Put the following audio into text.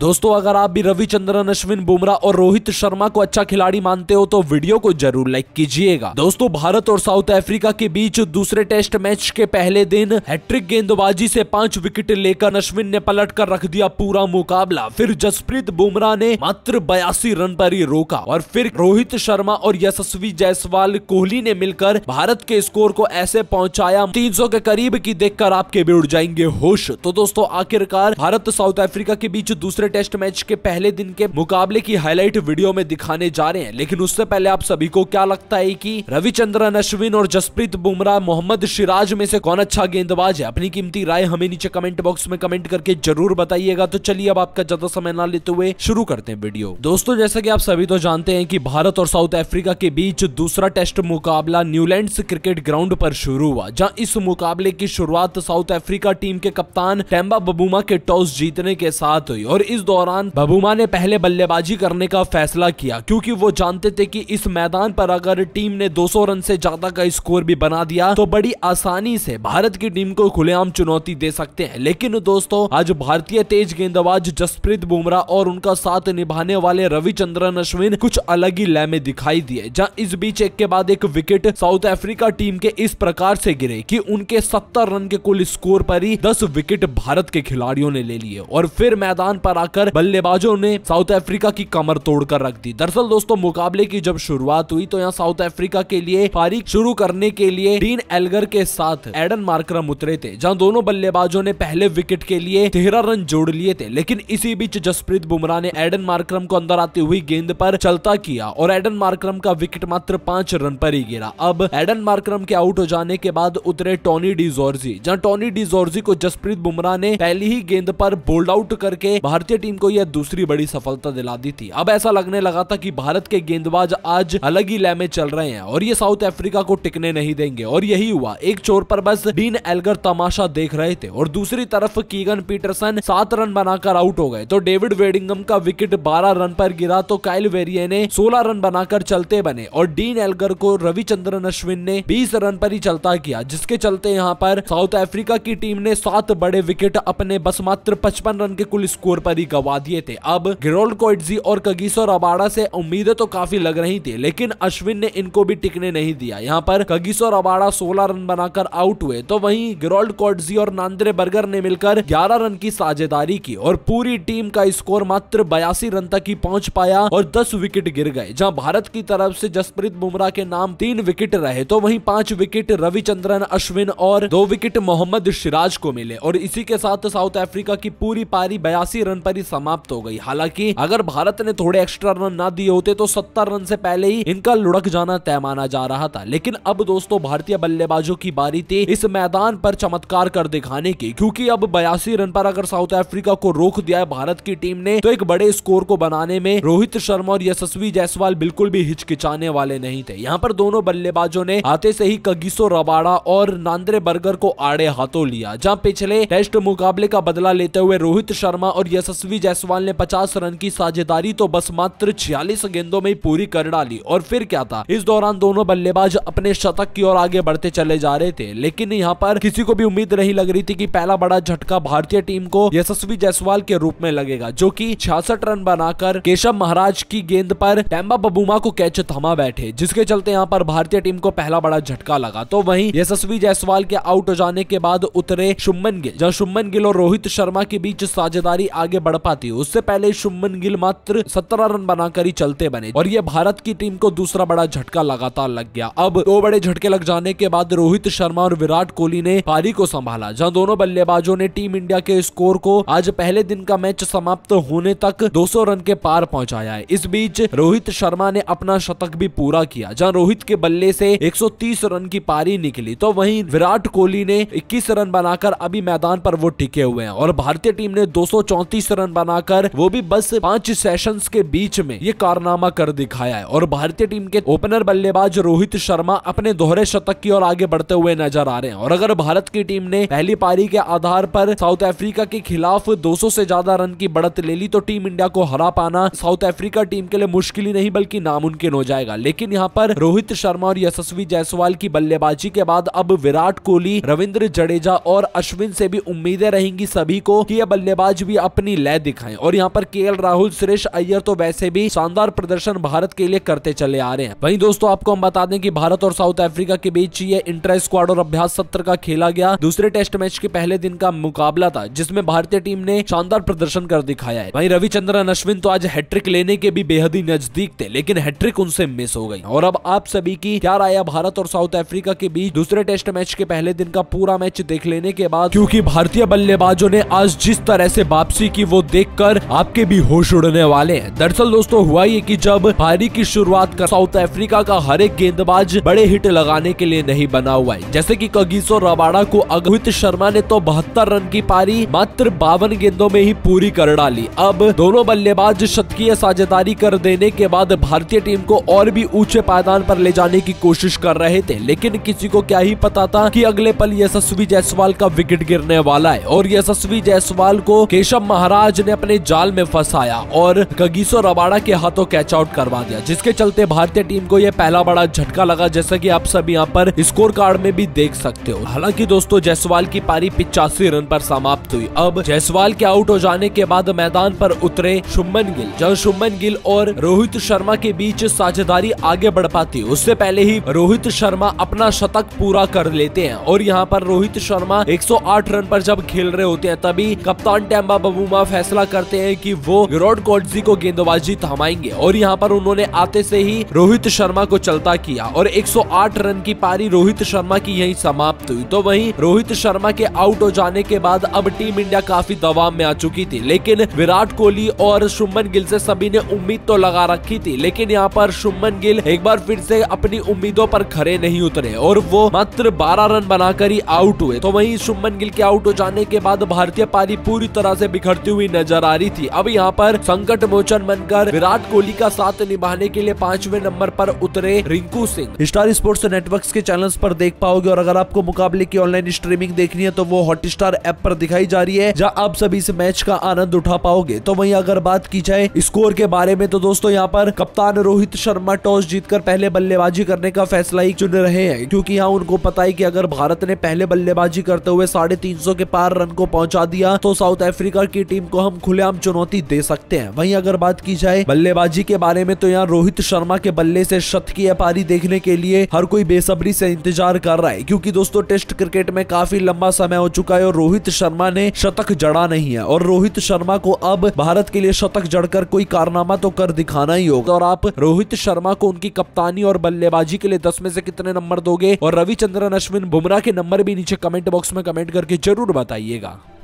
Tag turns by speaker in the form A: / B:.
A: दोस्तों अगर आप भी रविचंद्रन अश्विन बुमराह और रोहित शर्मा को अच्छा खिलाड़ी मानते हो तो वीडियो को जरूर लाइक कीजिएगा दोस्तों भारत और साउथ अफ्रीका के बीच दूसरे टेस्ट मैच के पहले दिन हैट्रिक गेंदबाजी से पांच विकेट लेकर अश्विन ने पलट कर रख दिया पूरा मुकाबला फिर जसप्रीत बुमराह ने मात्र बयासी रन पर ही रोका और फिर रोहित शर्मा और यशस्वी जायसवाल कोहली ने मिलकर भारत के स्कोर को ऐसे पहुंचाया तीन के करीब की देखकर आपके भी उड़ जाएंगे होश तो दोस्तों आखिरकार भारत साउथ अफ्रीका के बीच दूसरे टेस्ट मैच के पहले दिन के मुकाबले की हाईलाइट वीडियो में दिखाने जा रहे हैं लेकिन उससे पहले आप सभी को क्या लगता है की रविचंद्रन अश्विन और जसप्रीत बुमराह मोहम्मद सिराज में से कौन अच्छा गेंदबाज है अपनी कीमती राय हमें नीचे कमेंट बॉक्स में कमेंट करके जरूर बताइएगा तो चलिए अब आपका ज्यादा समय ना लेते हुए शुरू करते हैं वीडियो दोस्तों जैसा कि आप सभी तो जानते हैं कि भारत और साउथ अफ्रीका के बीच दूसरा टेस्ट मुकाबला न्यूलैंड क्रिकेट ग्राउंड पर शुरू हुआ जहाँ इस मुकाबले की शुरुआत साउथ अफ्रीका टीम के कप्तान टेम्बा बबूमा के टॉस जीतने के साथ हुई और इस दौरान बबूमा ने पहले बल्लेबाजी करने का फैसला किया क्योंकि वो जानते थे कि इस मैदान पर अगर टीम ने 200 रन से ज्यादा का स्कोर भी बना दिया तो बड़ी आसानी से भारत की टीम को खुलेआम चुनौती दे सकते हैं लेकिन दोस्तों आज भारतीय तेज गेंदबाज जसप्रीत बुमराह और उनका साथ निभाने वाले रविचंद्रन अश्विन कुछ अलग ही लैमे दिखाई दिए जहाँ इस बीच एक के बाद एक विकेट साउथ अफ्रीका टीम के इस प्रकार से गिरे कि उनके सत्तर रन के कुल स्कोर पर ही दस विकेट भारत के खिलाड़ियों ने ले लिए और फिर मैदान पर आकर बल्लेबाजों ने साउथ अफ्रीका की कमर तोड़कर रख दी दरअसल दोस्तों मुकाबले की जब शुरुआत हुई तो यहाँ साउथ अफ्रीका के लिए पारी शुरू करने के लिए डीन एलगर के साथ एडन मार्क्रम उतरे थे जहाँ दोनों बल्लेबाजों ने पहले विकेट के लिए तेरह रन जोड़ लिए थे लेकिन इसी बीच जसप्रीत बुमराह ने एडन मार्क्रम को अंदर आती हुई गेंद पर चलता किया और एडन मार्क्रम का विकेट मात्र पांच रन पर ही गिरा अब एडन मार्क्रम के आउट हो जाने के बाद उतरे टॉनी डिजोर्जी जहाँ टॉनी डिजोर्जी को जसप्रीत बुमराह ने पहली ही गेंद पर बोल्ड आउट करके भारतीय भारतीय टीम को यह दूसरी बड़ी सफलता दिला दी थी अब ऐसा लगने लगा था कि भारत के गेंदबाज आज अलग ही लय में चल रहे हैं और ये साउथ अफ्रीका को टिकने नहीं देंगे और यही हुआ एक चोर पर बस डीन एलगर तमाशा देख रहे थे और दूसरी तरफ कीगन पीटरसन सात रन बनाकर आउट हो गए तो डेविड वेडिंगम का विकेट बारह रन पर गिरा तो काइल वेरिये ने सोलह रन बनाकर चलते बने और डीन एलगर को रविचंद्रन अश्विन ने बीस रन पर ही चलता किया जिसके चलते यहाँ पर साउथ अफ्रीका की टीम ने सात बड़े विकेट अपने बस मात्र पचपन रन के कुल स्कोर पर ही गवा दिए थे अब गिरोल्ड कोइटजी और कगिसो रबाड़ा से उम्मीदें तो काफी लग रही थी लेकिन अश्विन ने इनको भी टिकने नहीं दिया यहाँ पर कगिसो रबाड़ा सोलह रन बनाकर आउट हुए तो वही गिरोल्ड कोटी और नांद्रे बर्गर ने मिलकर ग्यारह रन की साझेदारी की और पूरी टीम का स्कोर मात्र बयासी रन तक ही पहुंच पाया और दस विकेट गिर गए जहाँ भारत की तरफ से जसप्रीत बुमराह के नाम तीन विकेट रहे तो वहीं पांच विकेट रविचंद्रन अश्विन और दो विकेट मोहम्मद सिराज को मिले और इसी के साथ साउथ अफ्रीका की पूरी पारी बयासी रन पर पारी समाप्त हो गई हालांकि अगर भारत ने थोड़े एक्स्ट्रा रन ना दिए होते तो सत्तर रन से पहले ही इनका लुढ़क जाना तय माना जा रहा था लेकिन अब दोस्तों भारतीय बल्लेबाजों की बारी थी इस मैदान पर चमत्कार कर दिखाने की क्योंकि अब बयासी रन पर अगर साउथ अफ्रीका को रोक दिया है भारत की टीम ने तो एक बड़े स्कोर को बनाने में रोहित शर्मा और यशस्वी जायसवाल बिल्कुल भी हिचकिचाने वाले नहीं थे यहाँ पर दोनों बल्लेबाजों ने आते से ही कगिसो रबाड़ा और नांद्रे बर्गर को आड़े हाथों लिया जहाँ पिछले टेस्ट मुकाबले का बदला लेते हुए रोहित शर्मा और यशस्वी यशस्वी जायसवाल ने 50 रन की साझेदारी तो बस मात्र 46 गेंदों में ही पूरी कर डाली और फिर क्या था इस दौरान दोनों बल्लेबाज अपने शतक की ओर आगे बढ़ते चले जा रहे थे लेकिन यहाँ पर किसी को भी उम्मीद नहीं लग रही थी की पहला बड़ा झटका भारतीय टीम को यशस्वी जायसवाल के रूप में लगेगा जो की छियासठ रन बनाकर केशव महाराज की गेंद पर टैम्बा बबूमा को कैच थमा बैठे जिसके चलते यहाँ पर भारतीय टीम को पहला बड़ा झटका लगा तो वहीं यशस्वी जायसवाल के आउट हो जाने के बाद उतरे शुमन गिल जहाँ शुमन गिल और रोहित शर्मा के बीच साझेदारी आगे बढ़ पाती उससे पहले शुभमन गिल मात्र सत्रह रन बनाकर ही चलते बने और ये भारत की टीम को दूसरा बड़ा झटका लगातार लग गया अब दो बड़े झटके लग जाने के बाद रोहित शर्मा और विराट कोहली ने पारी को संभाला जहाँ दोनों बल्लेबाजों ने टीम इंडिया के स्कोर को आज पहले दिन का मैच समाप्त होने तक दो रन के पार पहुँचाया है इस बीच रोहित शर्मा ने अपना शतक भी पूरा किया जहाँ रोहित के बल्ले से एक रन की पारी निकली तो वही विराट कोहली ने इक्कीस रन बनाकर अभी मैदान पर वो टिके हुए हैं और भारतीय टीम ने दो रन बनाकर वो भी बस पांच सेशन के बीच में ये कारनामा कर दिखाया है और भारतीय टीम के ओपनर बल्लेबाज रोहित शर्मा अपने दोहरे शतक की ओर आगे बढ़ते हुए नजर आ रहे हैं और अगर भारत की टीम ने पहली पारी के आधार पर साउथ अफ्रीका के खिलाफ 200 से ज्यादा रन की बढ़त ले ली तो टीम इंडिया को हरा पाना साउथ अफ्रीका टीम के लिए मुश्किल ही नहीं बल्कि नामुमकिन हो जाएगा लेकिन यहाँ पर रोहित शर्मा और यशस्वी जायसवाल की बल्लेबाजी के बाद अब विराट कोहली रविंद्र जडेजा और अश्विन से भी उम्मीदें रहेंगी सभी को कि यह बल्लेबाज भी अपनी लय दिखाए और यहाँ पर के राहुल सुरेश अय्यर तो वैसे भी शानदार प्रदर्शन भारत के लिए करते चले आ रहे हैं वही दोस्तों आपको हम बता दें की भारत और साउथ अफ्रीका के बीच ये इंटर स्क्वाड और अभ्यास सत्र का खेला गया दूसरे टेस्ट मैच के पहले दिन का मुकाबला था जिसमें भारतीय टीम ने शानदार प्रदर्शन कर दिखाया है वहीं रविचंद्रन अश्विन तो आज हैट्रिक लेने के भी बेहद ही नजदीक थे लेकिन हैट्रिक उनसे मिस हो गई और अब आप सभी की क्या राय भारत और साउथ अफ्रीका के बीच दूसरे टेस्ट मैच के पहले दिन का पूरा मैच देख लेने के बाद क्यूँकी भारतीय बल्लेबाजों ने आज जिस तरह से वापसी की वो को देखकर आपके भी होश उड़ने वाले हैं दरअसल दोस्तों हुआ ये कि जब पारी की शुरुआत कर साउथ अफ्रीका का हर एक गेंदबाज बड़े हिट लगाने के लिए नहीं बना हुआ है जैसे की कगीसो रबाड़ा को अगवित शर्मा ने तो बहत्तर रन की पारी मात्र बावन गेंदों में ही पूरी कर डाली अब दोनों बल्लेबाज शतकीय साझेदारी कर देने के बाद भारतीय टीम को और भी ऊंचे पायदान पर ले जाने की कोशिश कर रहे थे लेकिन किसी को क्या ही पता था कि अगले पल यशस्वी जायसवाल का विकेट गिरने वाला है और यशस्वी जायसवाल को केशव महाराज महाराज ने अपने जाल में फंसाया और कगिसो रबाड़ा के हाथों कैच आउट करवा दिया जिसके चलते भारतीय टीम को यह पहला बड़ा झटका लगा जैसा की आप सब यहाँ पर स्कोर कार्ड में भी देख सकते हो हालांकि दोस्तों जयसवाल की पारी पिचासी रन पर समाप्त हुई अब जायसवाल के आउट हो जाने के बाद मैदान पर उतरे शुभमन गिल जब शुभमन गिल और रोहित शर्मा के बीच साझेदारी आगे बढ़ पाती उससे पहले ही रोहित शर्मा अपना शतक पूरा कर लेते हैं और यहाँ पर रोहित शर्मा एक रन पर जब खेल रहे होते हैं तभी कप्तान टेम्बा बबूमा फैसला करते हैं कि वो विराट कोहली को गेंदबाजी थमाएंगे और यहाँ पर उन्होंने आते से ही रोहित शर्मा को चलता किया और 108 रन की पारी रोहित शर्मा की यही समाप्त हुई तो वहीं रोहित शर्मा के आउट हो जाने के बाद अब टीम इंडिया काफी दबाव में आ चुकी थी लेकिन विराट कोहली और शुभमन गिल से सभी ने उम्मीद तो लगा रखी थी लेकिन यहाँ पर शुभमन गिल एक बार फिर से अपनी उम्मीदों पर खड़े नहीं उतरे और वो मात्र 12 रन बनाकर ही आउट हुए तो वहीं शुभमन गिल के आउट हो जाने के बाद भारतीय पारी पूरी तरह से बिखरती हुई हुई नजर आ रही थी अब यहाँ पर संकट मोचन बनकर विराट कोहली का साथ निभाने के लिए पांचवे नंबर पर उतरे Rinku Singh Star Sports network के चैनल पर देख पाओगे और अगर आपको मुकाबले की ऑनलाइन स्ट्रीमिंग देखनी है तो वो हॉटस्टार ऐप पर दिखाई जा रही है जहाँ आप सभी इस मैच का आनंद उठा पाओगे तो वही अगर बात की जाए स्कोर के बारे में तो दोस्तों यहाँ पर कप्तान रोहित शर्मा टॉस जीतकर पहले बल्लेबाजी करने का फैसला ही चुन रहे हैं क्योंकि यहाँ उनको पता है कि अगर भारत ने पहले बल्लेबाजी करते हुए साढ़े तीन सौ के पार रन को पहुंचा दिया तो साउथ अफ्रीका की टीम उनको हम खुलेआम चुनौती दे सकते हैं वहीं अगर बात की जाए बल्लेबाजी के बारे में तो यहाँ रोहित शर्मा के बल्ले से शतकीय पारी देखने के लिए हर कोई बेसब्री से इंतजार कर रहा है क्योंकि दोस्तों टेस्ट क्रिकेट में काफी लंबा समय हो चुका है और रोहित शर्मा ने शतक जड़ा नहीं है और रोहित शर्मा को अब भारत के लिए शतक जड़कर कोई कारनामा तो कर दिखाना ही होगा और आप रोहित शर्मा को उनकी कप्तानी और बल्लेबाजी के लिए दस में से कितने नंबर दोगे और रविचंद्रन अश्विन बुमराह के नंबर भी नीचे कमेंट बॉक्स में कमेंट करके जरूर बताइएगा